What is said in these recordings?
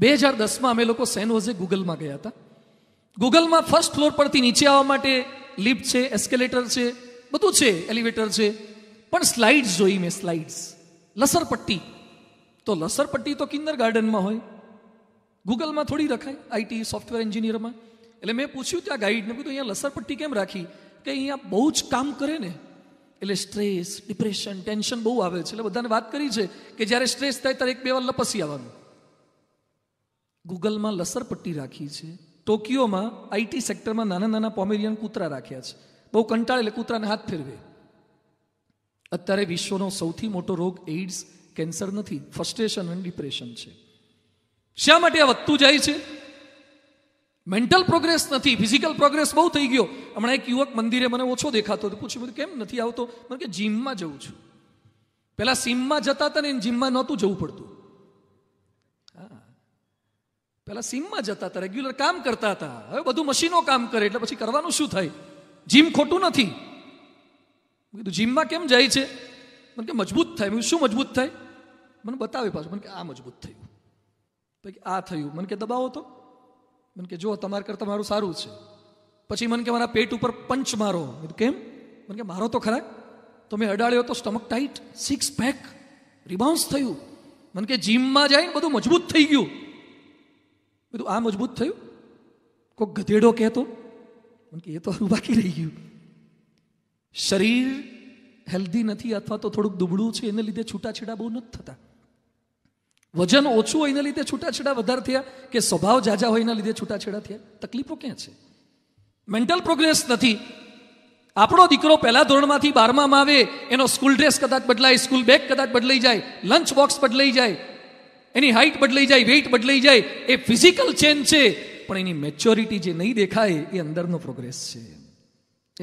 બે હજાર દસમાં અમે લોકો સેન ગૂગલમાં ગયા હતા ગૂગલમાં ફર્સ્ટ ફ્લોર પરથી નીચે આવવા માટે લિફ્ટ છે એસ્કેલેટર છે બધું છે એલિવેટર છે પણ સ્લાઇડ્સ જોઈ મેં સ્લાઇડ્સ લસરપટ્ટી તો લસરપટ્ટી તો કિન્નર ગાર્ડનમાં હોય ગૂગલમાં થોડી રખાય આઈટી સોફ્ટવેર એન્જિનિયરમાં એટલે મેં પૂછ્યું ત્યાં ગાઈડને કીધું અહીંયા લસરપટ્ટી કેમ રાખી કે અહીંયા બહુ જ કામ કરે ને એટલે સ્ટ્રેસ ડિપ્રેશન ટેન્શન બહુ આવે છે એટલે બધાને વાત કરી છે કે જ્યારે સ્ટ્રેસ થાય ત્યારે એક બે વાર લપસી આવવાનું ગૂગલમાં લસરપટ્ટી રાખી છે ટોકિયોમાં આઈટી સેક્ટરમાં નાના નાના પોમેરિયન કૂતરા રાખ્યા છે બહુ કંટાળે એટલે કૂતરાને હાથ ફેરવે અત્યારે વિશ્વનો સૌથી મોટો રોગ એઇડ્સ કેન્સર નથી ફ્રસ્ટ્રેશન અને ડિપ્રેશન છે શા માટે આ વધતું જાય છે મેન્ટલ પ્રોગ્રેસ નથી ફિઝિકલ પ્રોગ્રેસ બહુ થઈ ગયો હમણાં એક યુવક મંદિરે મને ઓછો દેખાતો હતો પૂછ્યું બધું કેમ નથી આવતો મને કે જીમમાં જવું છું પહેલાં સિમમાં જતા હતા ને જીમમાં નહોતું જવું પડતું પહેલાં સીમમાં જતા હતા રેગ્યુલર કામ કરતા હતા હવે બધું મશીનો કામ કરે એટલે પછી કરવાનું શું થાય જીમ ખોટું નથી મેં કીધું જીમમાં કેમ જાય છે મને કે મજબૂત થાય મેં શું મજબૂત થાય મને બતાવે પાછું મને કે આ મજબૂત થયું પછી આ થયું મને કે દબાવો તો મને કે જો તમારે કરતાં મારું સારું છે પછી મને કે મારા પેટ ઉપર પંચ મારો કેમ મને કે મારો તો ખરા તો મેં અડાડ્યો તો stomach tight six pack rebounds થયું મને કે જીમમાં જઈને બધું મજબૂત થઈ ગયું બધું આ મજબૂત થયું કોઈ ગધેડો કહેતો કે એ તો બાકી રહી ગયું શરીર હેલ્ધી નથી અથવા તો થોડુંક દુબળું છે એને લીધે છૂટાછેડા બહુ નથી થતા વજન ઓછું હોય એના લીધે છૂટાછેડા વધારે થયા કે સ્વભાવ જાજા હોય એના લીધે છૂટાછેડા થયા તકલીફો ક્યાં છે મેન્ટલ પ્રોગ્રેસ નથી આપણો દીકરો પહેલા ધોરણમાંથી બારમામાં આવે એનો સ્કૂલ ડ્રેસ કદાચ બદલાય સ્કૂલ બેગ કદાચ બદલાઈ જાય લંચ બોક્સ બદલાઈ જાય એની હાઇટ બદલાઈ જાય વેઇટ બદલાઈ જાય એ ફિઝિકલ ચેન્જ છે પણ એની મેચ્યોરિટી જે નહીં દેખાય એ અંદરનો પ્રોગ્રેસ છે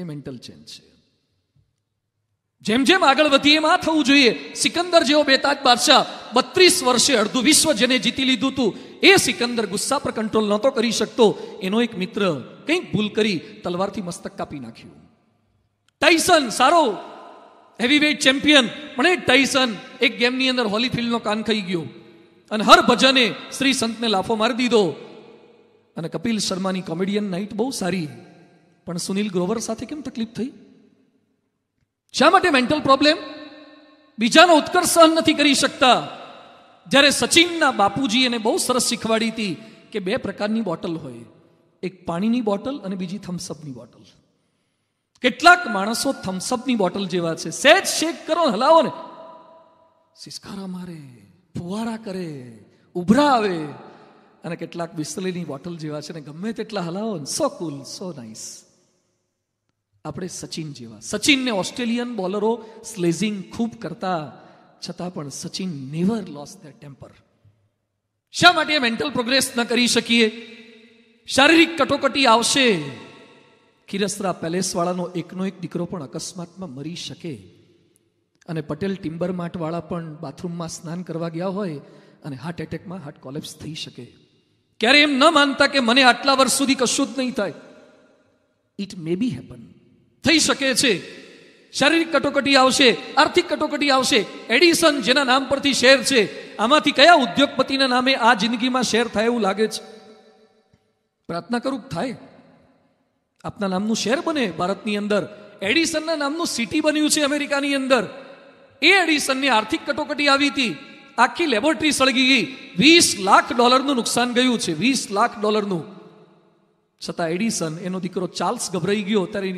એ મેન્ટલ ચેન્જ છે જેમ જેમ આગળ વધીએ એમ આ થવું જોઈએ સિકંદર જેવો બેતાજ બાદશાહ બત્રીસ વર્ષે અડધું વિશ્વ જેને જીતી લીધું હતું એ સિકંદર ગુસ્સા પર કંટ્રોલ નહોતો કરી શકતો એનો એક મિત્ર કંઈક ભૂલ કરી તલવારથી મસ્તક કાપી નાખ્યું ટાઇસન સારો હેવી હેવીવેઇટ ચેમ્પિયન પણ એ ટાઇસન એક ગેમની અંદર હોલીફિલ્ડનો કાન ખાઈ ગયો અને હર ભજને શ્રી સંતને લાફો મારી દીધો અને કપિલ શર્માની કોમેડિયન નાઇટ બહુ સારી પણ સુનિલ ગ્રોવર સાથે કેમ તકલીફ થઈ શા માટે મેન્ટલ પ્રોબ્લેમ બીજાનો ઉત્કર્ષ સહન નથી કરી શકતા જ્યારે સચિનના બાપુજી એને બહુ સરસ શીખવાડી હતી કે બે પ્રકારની બોટલ હોય એક પાણીની બોટલ અને બીજી થમ્સઅપની બોટલ કેટલાક માણસો થમ્સઅપની બોટલ જેવા છે સહેજ શેક કરો હલાવો ને સિસ્કારા મારે ફુવારા કરે ઉભરા આવે અને કેટલાક બિસ્તલીની બોટલ જેવા છે ને ગમે તેટલા હલાવો સો કુલ સો નાઇસ આપણે સચિન જેવા સચિનને ઓસ્ટ્રેલિયન બોલરો સ્લેઝિંગ ખૂબ કરતા છતાં પણ Sachin never lose the temper શા માટે મેન્ટલ પ્રોગ્રેસ ન કરી શકીએ શારીરિક કટોકટી આવશે ખીરસરા પેલેસવાળાનો એકનો એક દીકરો પણ અકસ્માતમાં મરી શકે અને પટેલ ટિમ્બર માટવાળા પણ બાથરૂમમાં સ્નાન કરવા ગયા હોય અને હાર્ટ એટેકમાં હાર્ટ કોલેપ્સ થઈ શકે ક્યારે એમ ન માનતા કે મને આટલા વર્ષ સુધી કશું જ નહીં થાય ઇટ મે બી હેપન થઈ શકે છે શારીરિક કટોકટી આવશે આર્થિક કટોકટી આવશે એડિસન જેના નામ પરથી શેર છે આમાંથી કયા ઉદ્યોગપતિના નામે આ જિંદગીમાં શેર થાય એવું લાગે છે પ્રાર્થના કરું થાય આપના નામનું શેર બને ભારતની અંદર એડિસનના નામનું સિટી બન્યું છે અમેરિકાની અંદર એ એડિસનની આર્થિક કટોકટી આવી હતી આખી લેબોરેટરી સળગી ગઈ વીસ લાખ ડોલરનું નુકસાન ગયું છે વીસ લાખ ડોલરનું છતાં એડિસન એનો દીકરો ચાર્લ્સ ગભરાઈ ગયો ત્યારે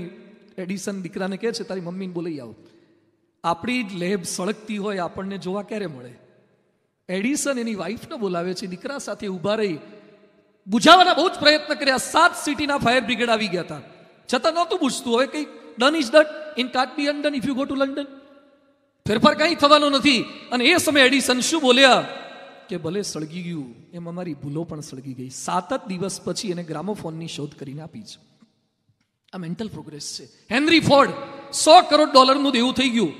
એડિસન દીકરાને કહે છે તારી મમ્મીને બોલાવી આવો આપણી જ લેબ સળગતી હોય આપણને જોવા ક્યારે મળે એડિસન એની વાઈફને બોલાવે છે દીકરા સાથે ઊભા રહી બુઝાવવાના બહુ જ પ્રયત્ન કર્યા સાત સિટીના ફાયર બ્રિગેડ આવી ગયા હતા છતાં નહોતું બુઝતું હવે કંઈક ડન ઇઝ ડટ ઇન કાટ be undone if you go to London ફેરફાર કાંઈ થવાનો નથી અને એ સમયે એડિસન શું બોલ્યા કે ભલે સળગી ગયું એમ અમારી ભૂલો પણ સળગી ગઈ સાત જ દિવસ પછી એને ગ્રામોફોનની શોધ કરીને આપી છે આ મેન્ટલ પ્રોગ્રેસ છે હેનરી ફોર્ડ સો કરોડ ડોલરનું દેવું થઈ ગયું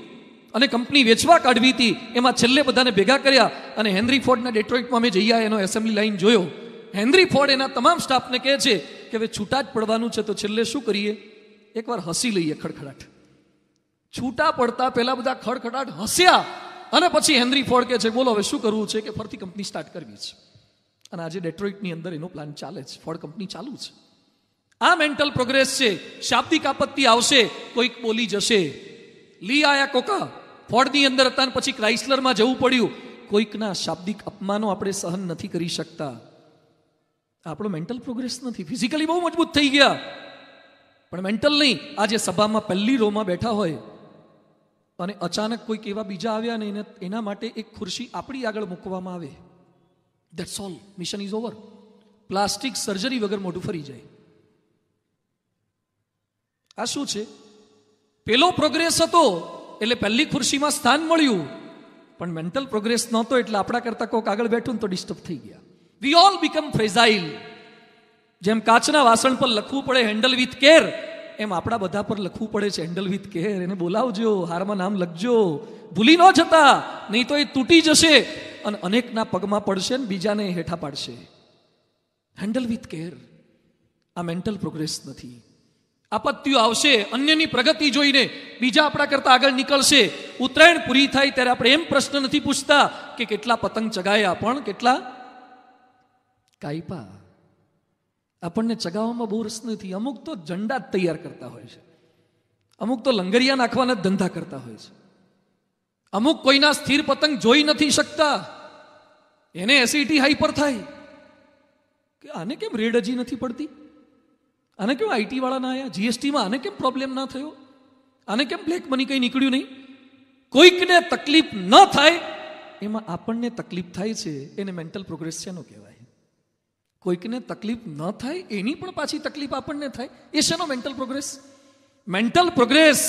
અને કંપની વેચવા કાઢવી હતી એમાં છેલ્લે બધાને ભેગા કર્યા અને હેનરી ફોર્ડના ડેટ્રોઇટમાં અમે જઈએ એનો એસેમ્બલી લાઇન જોયો હેનરી ફોર્ડ એના તમામ સ્ટાફને કહે છે કે હવે છૂટા જ પડવાનું છે તો છેલ્લે શું કરીએ એકવાર હસી લઈએ ખડખડાટ છૂટા પડતા પહેલાં બધા ખડખડાટ હસ્યા અને પછી હેનરી ફોર્ડ કે છે બોલો હવે શું કરવું છે કે ફરતી કંપની સ્ટાર્ટ કરવી છે અને આજે ડેટ્રોઇટની અંદર એનો પ્લાન ચાલે છે ફોર્ડ કંપની ચાલુ છે આ મેન્ટલ પ્રોગ્રેસ છે શાબ્દિક આપત્તિ આવશે કોઈક બોલી જશે લી આયા કોકા ફોર્ડની અંદર હતા પછી ક્રાઇસલરમાં જવું પડ્યું કોઈકના શાબ્દિક અપમાનો આપણે સહન નથી કરી શકતા આપણો મેન્ટલ પ્રોગ્રેસ નથી ફિઝિકલી બહુ મજબૂત થઈ ગયા પણ મેન્ટલ નહીં આજે સભામાં પહેલી રોમાં બેઠા હોય અને અચાનક કોઈક એવા બીજા આવ્યા ને એના માટે એક ખુરશી આપણી આગળ મૂકવામાં આવે that's all mission is over plastic surgery વગર મોઢું ફરી જાય આ શું છે પેલો પ્રોગ્રેસ હતો એટલે પહેલી ખુરશીમાં સ્થાન મળ્યું પણ મેન્ટલ પ્રોગ્રેસ નહોતો એટલે આપણા કરતાં કોઈક આગળ બેઠું તો ડિસ્ટર્બ થઈ ગયા વી ઓલ બીકમ ફ્રેઝાઇલ જેમ કાચના વાસણ પર લખવું પડે હેન્ડલ વિથ કેર એમ આપણા બધા પર લખવું પડે છે હેન્ડલ વિથ કેર એને બોલાવજો હારમાં નામ લખજો ભૂલી ન જતા નહીં તો એ તૂટી જશે અને અનેકના પગમાં પડશે ને બીજાને હેઠા પાડશે હેન્ડલ વિથ કેર આ મેન્ટલ પ્રોગ્રેસ નથી આપત્તિઓ આવશે અન્યની પ્રગતિ જોઈને બીજા આપણા કરતાં આગળ નીકળશે ઉત્તરાયણ પૂરી થાય ત્યારે આપણે એમ પ્રશ્ન નથી પૂછતા કે કેટલા પતંગ ચગાયા પણ કેટલા કાયપા આપણને ચગાવવામાં બહુ રસ નથી અમુક તો ઝંડા તૈયાર કરતા હોય છે અમુક તો લંગરિયા નાખવાના ધંધા કરતા હોય છે અમુક કોઈના સ્થિર પતંગ જોઈ નથી શકતા એને એસિટી હાઈપર થાય કે આને કેમ રેડ હજી નથી પડતી આને કેમ આઈટી વાળા આવ્યા જીએસટીમાં આને કેમ પ્રોબ્લેમ ના થયો આને કેમ બ્લેક મની કંઈ નીકળ્યું નહીં કોઈકને તકલીફ ન થાય એમાં આપણને તકલીફ થાય છે એને મેન્ટલ પ્રોગ્રેસ છે એનો કહેવાય કોઈકને તકલીફ ન થાય એની પણ પાછી તકલીફ આપણને થાય એ શેનો મેન્ટલ પ્રોગ્રેસ મેન્ટલ પ્રોગ્રેસ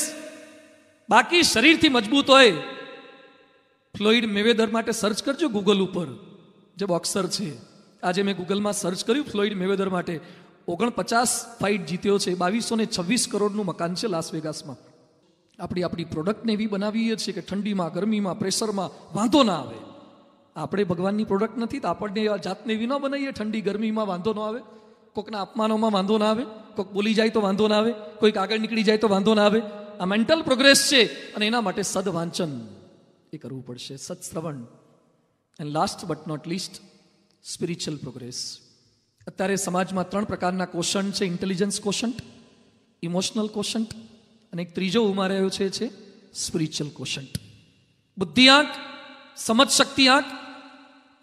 બાકી શરીરથી મજબૂત હોય ફ્લોઇડ મેવેધર માટે સર્ચ કરજો ગૂગલ ઉપર જે બોક્સર છે આજે મેં ગૂગલમાં સર્ચ કર્યું ફ્લોઇડ મેવેધર માટે ઓગણપચાસ ફાઇટ જીત્યો છે બાવીસો ને છવ્વીસ કરોડનું મકાન છે લાસ વેગાસમાં આપણી આપણી પ્રોડક્ટને એવી બનાવીએ છીએ કે ઠંડીમાં ગરમીમાં પ્રેશરમાં વાંધો ના આવે આપણે ભગવાનની પ્રોડક્ટ નથી તો આપણને જાતને એવી ન બનાવીએ ઠંડી ગરમીમાં વાંધો ન આવે કોઈકના અપમાનોમાં વાંધો ના આવે કોઈક બોલી જાય તો વાંધો ના આવે કોઈક આગળ નીકળી જાય તો વાંધો ના આવે આ મેન્ટલ પ્રોગ્રેસ છે અને એના માટે સદ વાંચન એ કરવું પડશે સત્શ્રવણ and last but not least spiritual progress અત્યારે સમાજમાં ત્રણ પ્રકારના કોશન છે ઇન્ટેલિજન્સ કોશન્ટ ઇમોશનલ કોશન્ટ અને એક ત્રીજો ઉમારાયો છે સ્પિરિચ્યુઅલ કોશન્ટ બુદ્ધિઆંક સમજ શક્તિ આંક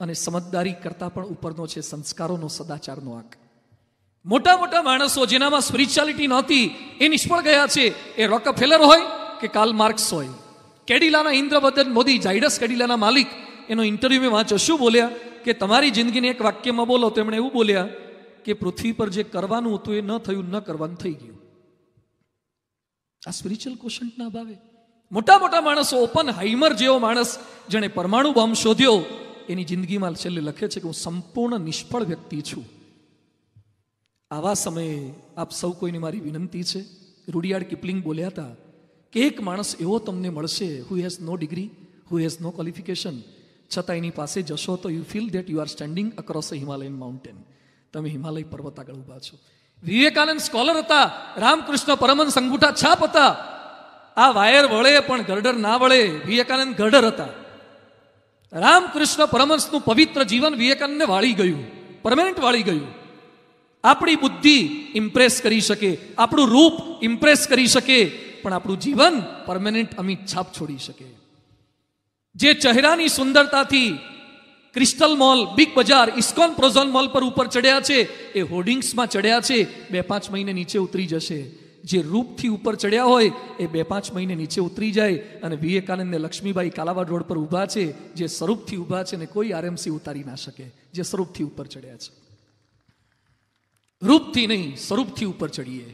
અને સમજદારી કરતા પણ ઉપરનો છે સંસ્કારોનો સદાચારનો આંક મોટા મોટા માણસો જેનામાં સ્પિરિચ્યુઆલિટી નહોતી એ નિષ્ફળ ગયા છે એ રોક રોકફેલર હોય કે કાલ માર્ક્સ હોય કેડિલાના ઇન્દ્રવદન મોદી જાયડસ કેડિલાના માલિક એનો ઇન્ટરવ્યુ મેં વાંચો શું બોલ્યા કે તમારી જિંદગીને એક વાક્યમાં બોલો તેમણે એવું બોલ્યા કે પૃથ્વી પર જે કરવાનું હતું એ ન થયું ન કરવાનું થઈ ગયું આ સ્પિરિચ્યુઅલ કોશન્ટના ભાવે મોટા મોટા માણસો ઓપન હાઈમર જેવો માણસ જેણે પરમાણુ બોમ્બ શોધ્યો એની જિંદગીમાં છેલ્લે લખે છે કે હું સંપૂર્ણ નિષ્ફળ વ્યક્તિ છું આવા સમયે આપ સૌ કોઈને મારી વિનંતી છે રૂડિયાર્ડ કિપલિંગ બોલ્યા હતા કે એક માણસ એવો તમને મળશે who has no degree who has no qualification છતાં એની પાસે જશો તો you feel that you are standing across a Himalayan mountain તમે હિમાલય પર્વત આગળ ઊભા છો વિવેકાનંદ સ્કોલર હતા રામકૃષ્ણ પરમન સંગુઠા છાપ હતા આ વાયર વળે પણ ગરડર ના વળે વિવેકાનંદ ગરડર હતા રામકૃષ્ણ પરમહંસનું પવિત્ર જીવન વિવેકાનંદને વાળી ગયું પરમેનન્ટ વાળી ગયું આપણી બુદ્ધિ ઇમ્પ્રેસ કરી શકે આપણું રૂપ ઇમ્પ્રેસ કરી શકે પણ આપણું જીવન પરમેનન્ટ અમિત છાપ છોડી શકે જે ચહેરાની સુંદરતાથી Crystal Mall Big Bazaar ISKCON Prozone Mall પર ઉપર ચડ્યા છે એ હોર્ડિંગ્સમાં ચડ્યા છે બે પાંચ મહિને નીચે ઉતરી જશે જે રૂપથી ઉપર ચડ્યા હોય એ બે પાંચ મહિને નીચે ઉતરી જાય અને વિવેકાનંદને લક્ષ્મીબાઈ કાલાવાડ રોડ પર ઊભા છે જે સ્વરૂપથી ઊભા છે ને કોઈ આરએમસી ઉતારી ના શકે જે સ્વરૂપથી ઉપર ચડ્યા છે રૂપથી નહીં સ્વરૂપથી ઉપર ચડીએ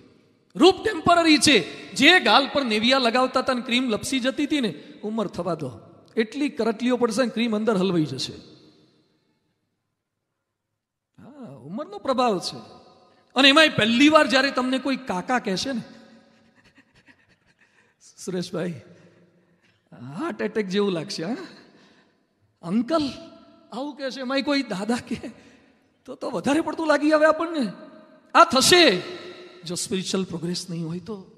રૂપ ટેમ્પરરી છે જે ગાલ પર નેવિયા લગાવતા હતા ને ક્રીમ લપસી જતી હતી ને ઉંમર થવા દો એટલી કરટલીઓ પડશે ને ક્રીમ અંદર હલવાઈ જશે હા ઉંમરનો પ્રભાવ છે અને એમાં પહેલી વાર જ્યારે તમને કોઈ કાકા કહેશે ને સુરેશભાઈ હાર્ટ એટેક જેવું લાગશે હા અંકલ આવું કહેશે એમાં કોઈ દાદા કે તો તો વધારે પડતું લાગી આવે આપણને આ થશે જો સ્પિરિચ્યુઅલ પ્રોગ્રેસ નહીં હોય તો